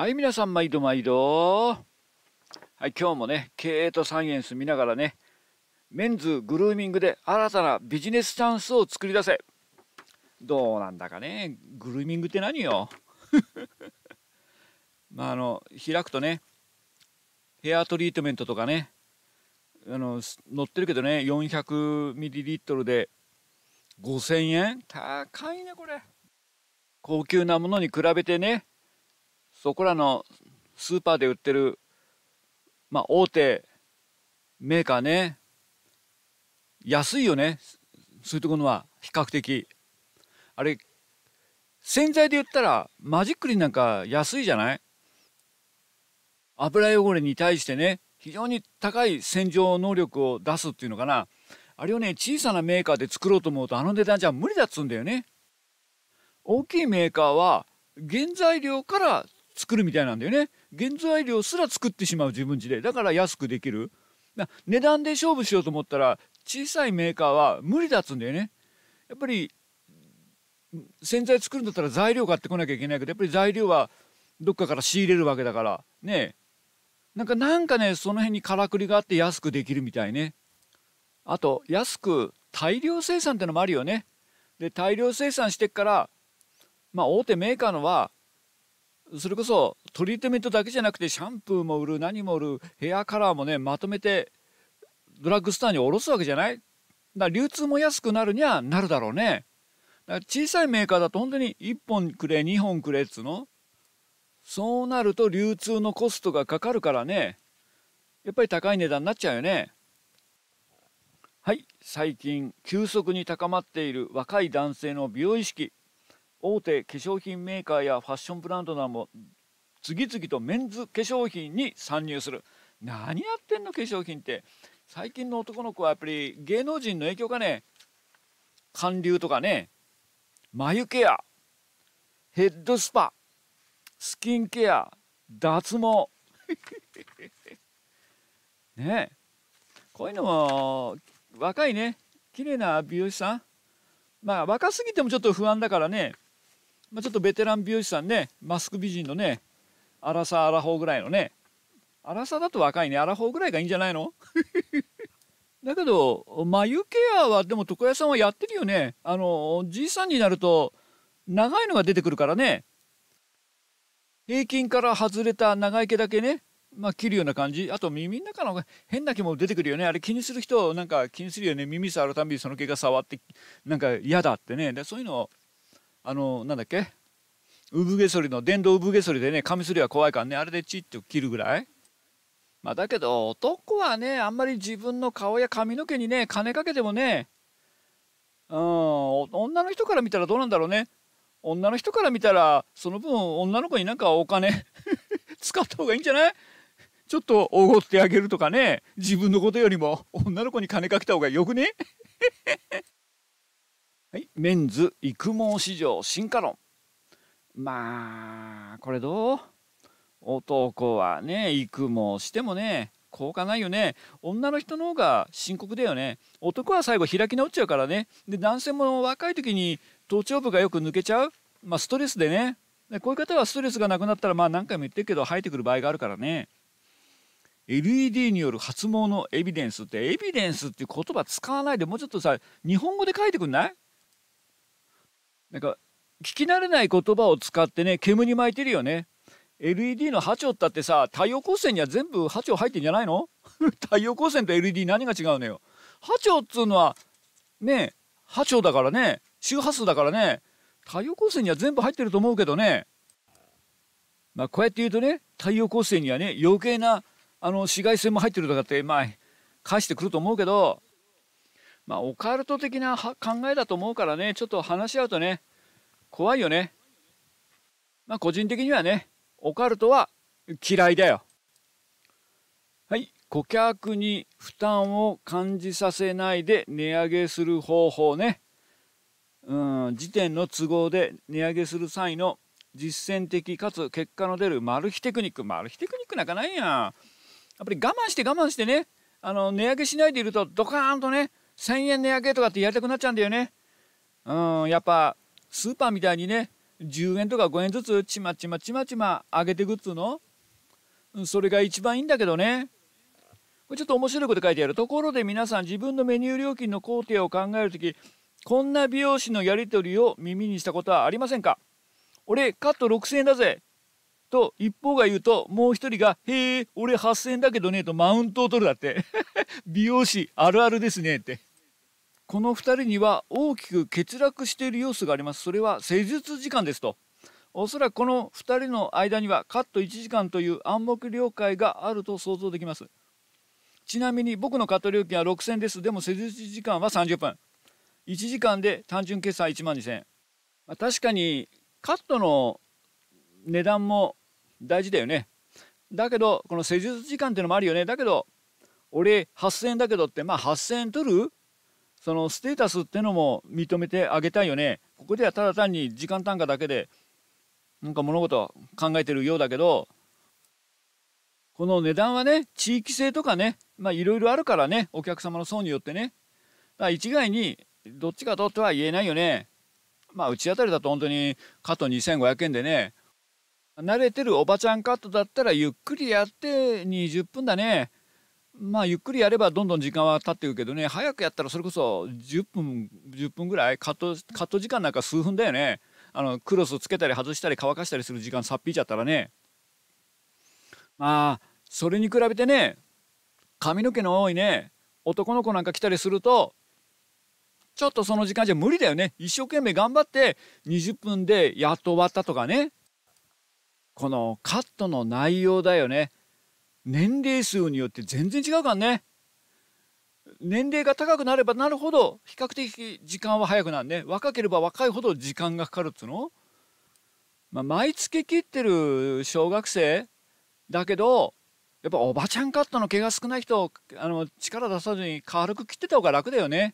はい、皆さん、毎度毎度。はい、今日もね、経営とサイエンス見ながらね、メンズグルーミングで新たなビジネスチャンスを作り出せ。どうなんだかね、グルーミングって何よ。まあ、あの、開くとね、ヘアトリートメントとかね、あの、載ってるけどね、400ml で5000円高いね、これ。高級なものに比べてね、そこらのスーパーで売ってる、まあ、大手メーカーね安いよねそういうところは比較的あれ洗剤で言ったらマジックリンなんか安いじゃない油汚れに対してね非常に高い洗浄能力を出すっていうのかなあれをね小さなメーカーで作ろうと思うとあの値段じゃ無理だっつうんだよね大きいメーカーは原材料から作るみたいなんだよね原材料すら作ってしまう自分自でだから安くできる値段で勝負しようと思ったら小さいメーカーは無理だっつんだよねやっぱり洗剤作るんだったら材料買ってこなきゃいけないけどやっぱり材料はどっかから仕入れるわけだからねなんかなんかねその辺にからくりがあって安くできるみたいねあと安く大量生産ってのもあるよねで大量生産してっからまあ大手メーカーのはそれこそトリートメントだけじゃなくてシャンプーも売る何も売るヘアカラーもねまとめてドラッグストアに卸すわけじゃないだ流通も安くなるにはなるだろうねだから小さいメーカーだと本当に1本くれ2本くれっつうのそうなると流通のコストがかかるからねやっぱり高い値段になっちゃうよねはい最近急速に高まっている若い男性の美容意識大手化粧品メーカーやファッションブランドなども次々とメンズ化粧品に参入する何やってんの化粧品って最近の男の子はやっぱり芸能人の影響かね韓流とかね眉ケアヘッドスパスキンケア脱毛 ねえこういうのも若いね綺麗な美容師さんまあ若すぎてもちょっと不安だからねまあ、ちょっとベテラン美容師さんねマスク美人のね荒さ荒ーぐらいのね荒さだと若いね荒ーぐらいがいいんじゃないの だけど眉ケアはでも床屋さんはやってるよねあのじいさんになると長いのが出てくるからね平均から外れた長い毛だけねまあ切るような感じあと耳の中の変な毛も出てくるよねあれ気にする人なんか気にするよね耳触るたびにその毛が触ってなんか嫌だってねでそういうのをあのなんだっけ産毛剃りの電動産毛剃りでねカミソリは怖いからねあれでチッと切るぐらいまあだけど男はねあんまり自分の顔や髪の毛にね金かけてもねうん女の人から見たらどうなんだろうね女の人から見たらその分女の子になんかお金 使った方がいいんじゃないちょっとおごってあげるとかね自分のことよりも女の子に金かけた方がよくねはい、メンズ育毛市場進化論まあこれどう男はね育毛してもね効果ないよね女の人の方が深刻だよね男は最後開き直っちゃうからねで男性も若い時に頭頂部がよく抜けちゃう、まあ、ストレスでねでこういう方はストレスがなくなったらまあ何回も言ってるけど生えてくる場合があるからね LED による発毛のエビデンスってエビデンスっていう言葉使わないでもうちょっとさ日本語で書いてくんないなんか聞き慣れない言葉を使ってね煙に巻いてるよね LED の波長ったってさ太陽光線には全部波長入ってんじゃないの 太陽光線と LED 何が違うのよ波長っつうのはね波長だからね周波数だからね太陽光線には全部入ってると思うけどねまあこうやって言うとね太陽光線にはね余計なあの紫外線も入ってるとかってまあ返してくると思うけどまあ、オカルト的な考えだと思うからね、ちょっと話し合うとね、怖いよね。まあ、個人的にはね、オカルトは嫌いだよ。はい、顧客に負担を感じさせないで値上げする方法ね。うん、時点の都合で値上げする際の実践的かつ結果の出るマル秘テクニック。マル秘テクニックなんかないやん。やっぱり我慢して我慢してね、あの値上げしないでいるとドカーンとね、1,000円値上げとかってやりたくなっちゃうんだよね。うん、やっぱスーパーみたいにね10円とか5円ずつちまちまちまちま上げてくっつうのそれが一番いいんだけどね。これちょっと面白いこと書いてある。ところで皆さん自分のメニュー料金の工程を考える時こんな美容師のやり取りを耳にしたことはありませんか俺カット6,000円だぜと一方が言うともう一人が「へえ俺8,000円だけどね」とマウントを取るだって 美容師あるあるですねってこの2人には大きく欠落している様子がありますそれは施術時間ですとおそらくこの2人の間にはカット1時間という暗黙了解があると想像できますちなみに僕のカット料金は6000ですでも施術時間は30分1時間で単純決算1万2000円、まあ、確かにカットの値段も大事だよねだけどこの施術時間っていうのもあるよねだけど俺8000円だけどってまあ8000円取るそのステータスってのも認めてあげたいよねここではただ単に時間単価だけでなんか物事考えてるようだけどこの値段はね地域性とかねまあいろいろあるからねお客様の層によってね一概にどっちかとっては言えないよねまあうちあたりだと本当にカット2500円でね慣れてるおばちゃんカットだったらゆっくりやって20分だねまあゆっくりやればどんどん時間は経っていくけどね早くやったらそれこそ10分10分ぐらいカットカット時間なんか数分だよねあのクロスをつけたり外したり乾かしたりする時間さっぴいちゃったらねまあそれに比べてね髪の毛の多いね男の子なんか来たりするとちょっとその時間じゃ無理だよね一生懸命頑張って20分でやっと終わったとかねこのカットの内容だよね年齢数によって全然違うからね年齢が高くなればなるほど比較的時間は早くなるね若ければ若いほど時間がかかるっつうの、まあ、毎月切ってる小学生だけどやっぱおばちゃんカットの毛が少ない人あの力出さずに軽く切ってた方が楽だよね。やっ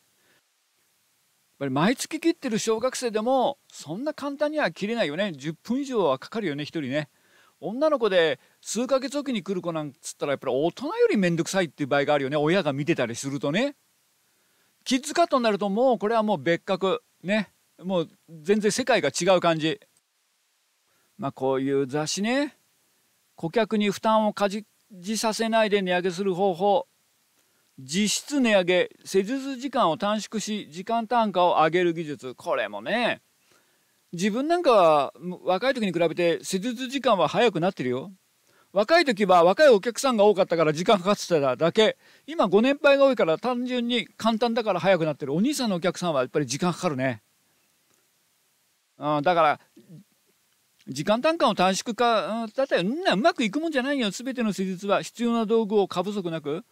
ぱり毎月切ってる小学生でもそんな簡単には切れないよね10分以上はかかるよね1人ね。女の子で数ヶ月おきに来る子なんつったらやっぱり大人より面倒くさいっていう場合があるよね親が見てたりするとねキッズカットになるともうこれはもう別格ねもう全然世界が違う感じまあこういう雑誌ね顧客に負担をかじさせないで値上げする方法実質値上げ施術時間を短縮し時間単価を上げる技術これもね自分なんかは若い時に比べて施術時間は早くなってるよ。若い時は若いお客さんが多かったから時間かかってただけ今ご年配が多いから単純に簡単だから早くなってるお兄さんのお客さんはやっぱり時間かかるね、うん、だから時間単価の短縮化だったらうまくいくもんじゃないよ全ての施術は必要な道具を過不足なく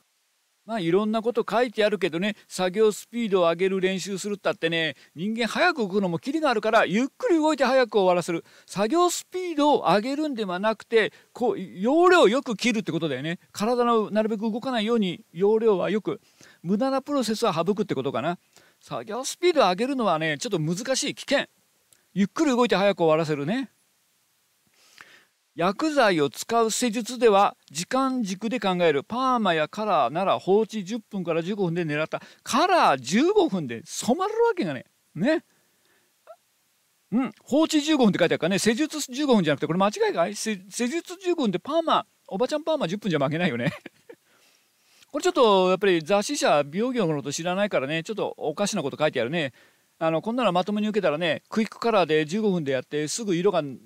まあいろんなこと書いてあるけどね作業スピードを上げる練習するったってね人間早く動くのもキリがあるからゆっくり動いて早く終わらせる作業スピードを上げるんではなくてこう容量をよく切るってことだよね体のなるべく動かないように容量はよく無駄なプロセスは省くってことかな作業スピードを上げるのはねちょっと難しい危険ゆっくり動いて早く終わらせるね。薬剤を使う施術では時間軸で考えるパーマやカラーなら放置10分から15分で狙ったカラー15分で染まるわけがねねうん放置15分って書いてあるからね施術15分じゃなくてこれ間違いかい施術15分でパーマおばちゃんパーマ10分じゃ負けないよね これちょっとやっぱり雑誌社美容業のこと知らないからねちょっとおかしなこと書いてあるねあのこんなのまともに受けたらねクイックカラーで15分でやってすぐ色がね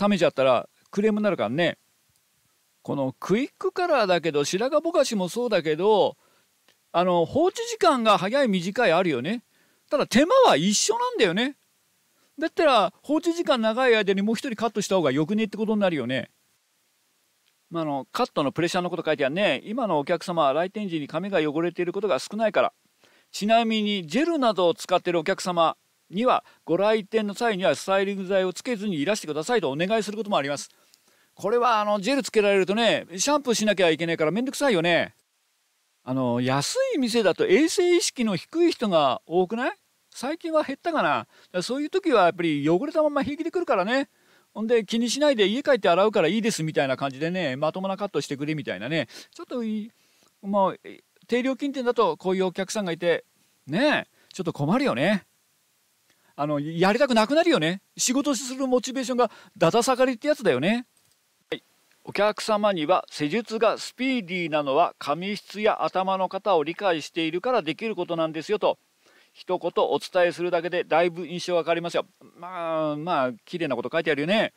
冷めちゃったらクレームになるからねこのクイックカラーだけど白髪ぼかしもそうだけどあの放置時間が早い短いあるよねただ手間は一緒なんだよねだったら放置時間長い間にもう一人カットした方がよくねってことになるよねまあのカットのプレッシャーのこと書いてあるね今のお客様は来店時に髪が汚れていることが少ないからちなみにジェルなどを使ってるお客様にはご来店の際にはスタイリング剤をつけずにいらしてくださいとお願いすることもありますこれはあのジェルつけられるとねシャンプーしなきゃいけないからめんどくさいよねあの安い店だと衛生意識の低い人が多くない最近は減ったかなそういう時はやっぱり汚れたまま平気でくるからねほんで気にしないで家帰って洗うからいいですみたいな感じでねまともなカットしてくれみたいなねちょっともう低料金店だとこういうお客さんがいてねえちょっと困るよね。あのやりたくなくなるよね仕事するモチベーションがだだ下がりってやつだよね、はい、お客様には施術がスピーディーなのは髪質や頭の型を理解しているからできることなんですよと一言お伝えするだけでだいぶ印象が変わりますよまあまあ綺麗なこと書いてあるよね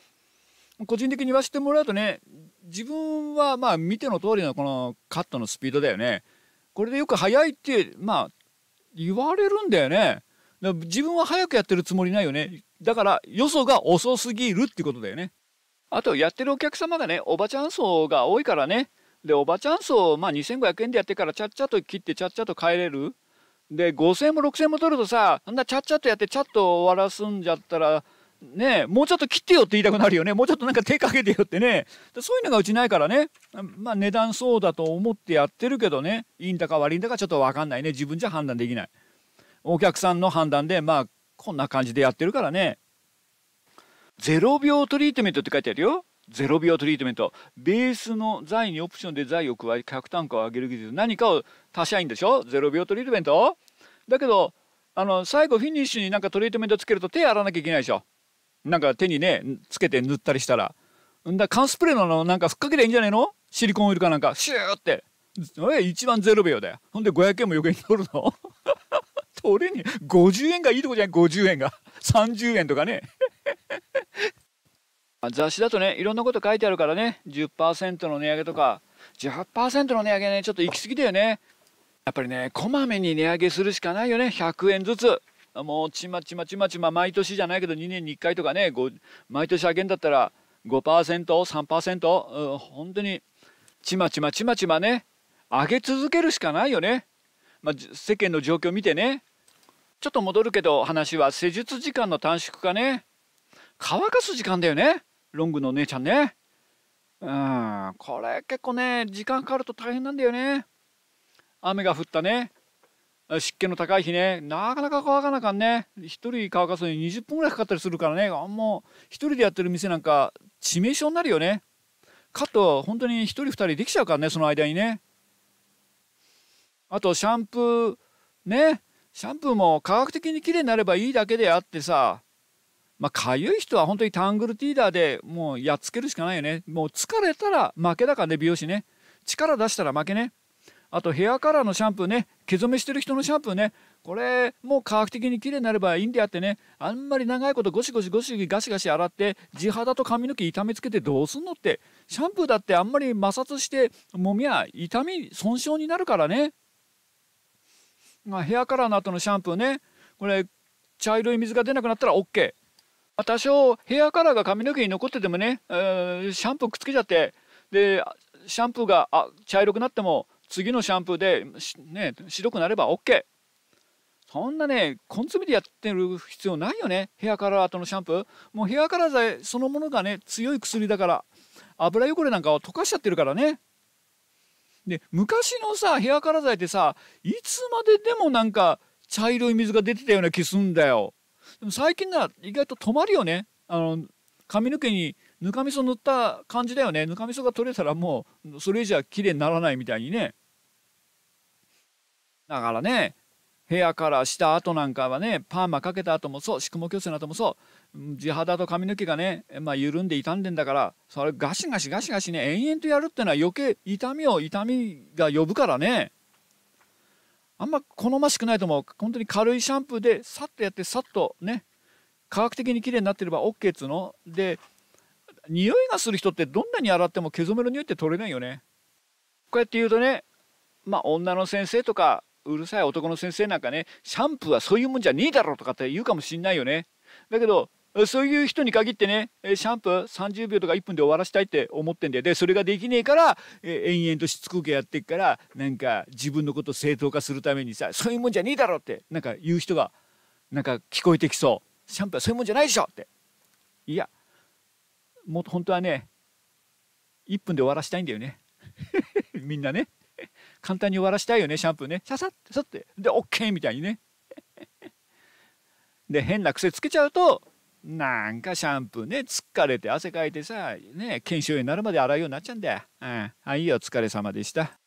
個人的に言わせてもらうとね自分はまあ見ての通りのこのカットのスピードだよねこれでよく速いってまあ言われるんだよね自分は早くやってるつもりないよね。だから、よそが遅すぎるってことだよね。あと、やってるお客様がね、おばちゃん層が多いからね。で、おばちゃん層、まあ、2500円でやってから、ちゃっちゃと切って、ちゃっちゃと帰れる。で、5000円も6000円も取るとさ、そんなちゃっちゃとやって、ちゃっと終わらすんじゃったら、ねもうちょっと切ってよって言いたくなるよね。もうちょっとなんか手かけてよってね。そういうのがうちないからね。まあ、値段そうだと思ってやってるけどね。いいんだか悪いんだかちょっとわかんないね。自分じゃ判断できない。お客さんの判断でまあこんな感じでやってるからね0秒トリートメントって書いてあるよ0秒トリートメントベースの材にオプションで材を加え客単価を上げる技術何かを足しゃいんでしょ0秒トリートメントだけどあの最後フィニッシュになんかトリートメントつけると手洗わなきゃいけないでしょなんか手にねつけて塗ったりしたらんだ缶スプレーのなんかふっかけりゃいいんじゃないのシリコンオイルかなんかシューって一番0秒だよほんで500円も余計に取るの取れね50円がいいとこじゃない50円が30円とかね 雑誌だとねいろんなこと書いてあるからね10%の値上げとか18%の値上げねちょっと行き過ぎだよねやっぱりねこまめに値上げするしかないよね100円ずつもうちまちまちまちま毎年じゃないけど2年に1回とかね毎年上げんだったら 5%3%、うん、本当にちまちまちまちまね上げ続けるしかないよね、まあ、世間の状況見てねちょっと戻るけど話は施術時間の短縮かね乾かす時間だよねロングのお姉ちゃんねうんこれ結構ね時間かかると大変なんだよね雨が降ったね湿気の高い日ねなかなか乾かなかんね1人乾かすのに20分ぐらいかかったりするからねもう1人でやってる店なんか致命傷になるよねカット本当に1人2人できちゃうからねその間にねあとシャンプーねシャンプーも科学的にきれいになればいいだけであってさまあゆい人は本当にタングルティーダーでもうやっつけるしかないよねもう疲れたら負けだからね美容師ね力出したら負けねあとヘアカラーのシャンプーね毛染めしてる人のシャンプーねこれもう科学的にきれいになればいいんであってねあんまり長いことゴシゴシゴシガシガシ洗って地肌と髪の毛痛めつけてどうすんのってシャンプーだってあんまり摩擦してもみや痛み損傷になるからね。まあ、ヘアカラーの後のシャンプーねこれ茶色い水が出なくなったら OK 多少ヘアカラーが髪の毛に残っててもね、えー、シャンプーくっつけちゃってでシャンプーがあ茶色くなっても次のシャンプーで、ね、白くなれば OK そんなね根詰めでやってる必要ないよねヘアカラーとのシャンプーもうヘアカラー剤そのものがね強い薬だから油汚れなんかを溶かしちゃってるからねで昔のさヘアカラー剤ってさいつまででもなんか茶色い水が出てたような気すんだよでも最近なら意外と止まるよねあの髪の毛にぬかみそ塗った感じだよねぬかみそが取れたらもうそれ以上は綺麗にならないみたいにねだからね部屋からした後なんかはねパーマかけた後もそう宿毛矯正の後もそう地肌と髪の毛がね、まあ、緩んで傷んでんだからそれガシガシガシガシね延々とやるってのは余計痛みを痛みが呼ぶからねあんま好ましくないと思う本当に軽いシャンプーでさっとやってさっとね科学的に綺麗になってれば OK っつうので匂いがする人ってどんなに洗っても毛染めの匂いって取れないよねこうやって言うとねまあ女の先生とかうるさい男の先生なんかねシャンプーはそういうもんじゃねえだろとかって言うかもしんないよねだけどそういう人に限ってねシャンプー30秒とか1分で終わらしたいって思ってんだよでそれができねえから延々としつこくやってっからなんか自分のこと正当化するためにさそういうもんじゃねえだろってなんか言う人がなんか聞こえてきそうシャンプーはそういうもんじゃないでしょっていやもっと本当はね1分で終わらしたいんだよね みんなね。簡単に終わらしたいよねシャンプーねささサッてさってで OK みたいにね で変な癖つけちゃうとなんかシャンプーね疲れて汗かいてさね腱鞘炎になるまで洗うようになっちゃうんだよ、うん、あいいよお疲れ様でした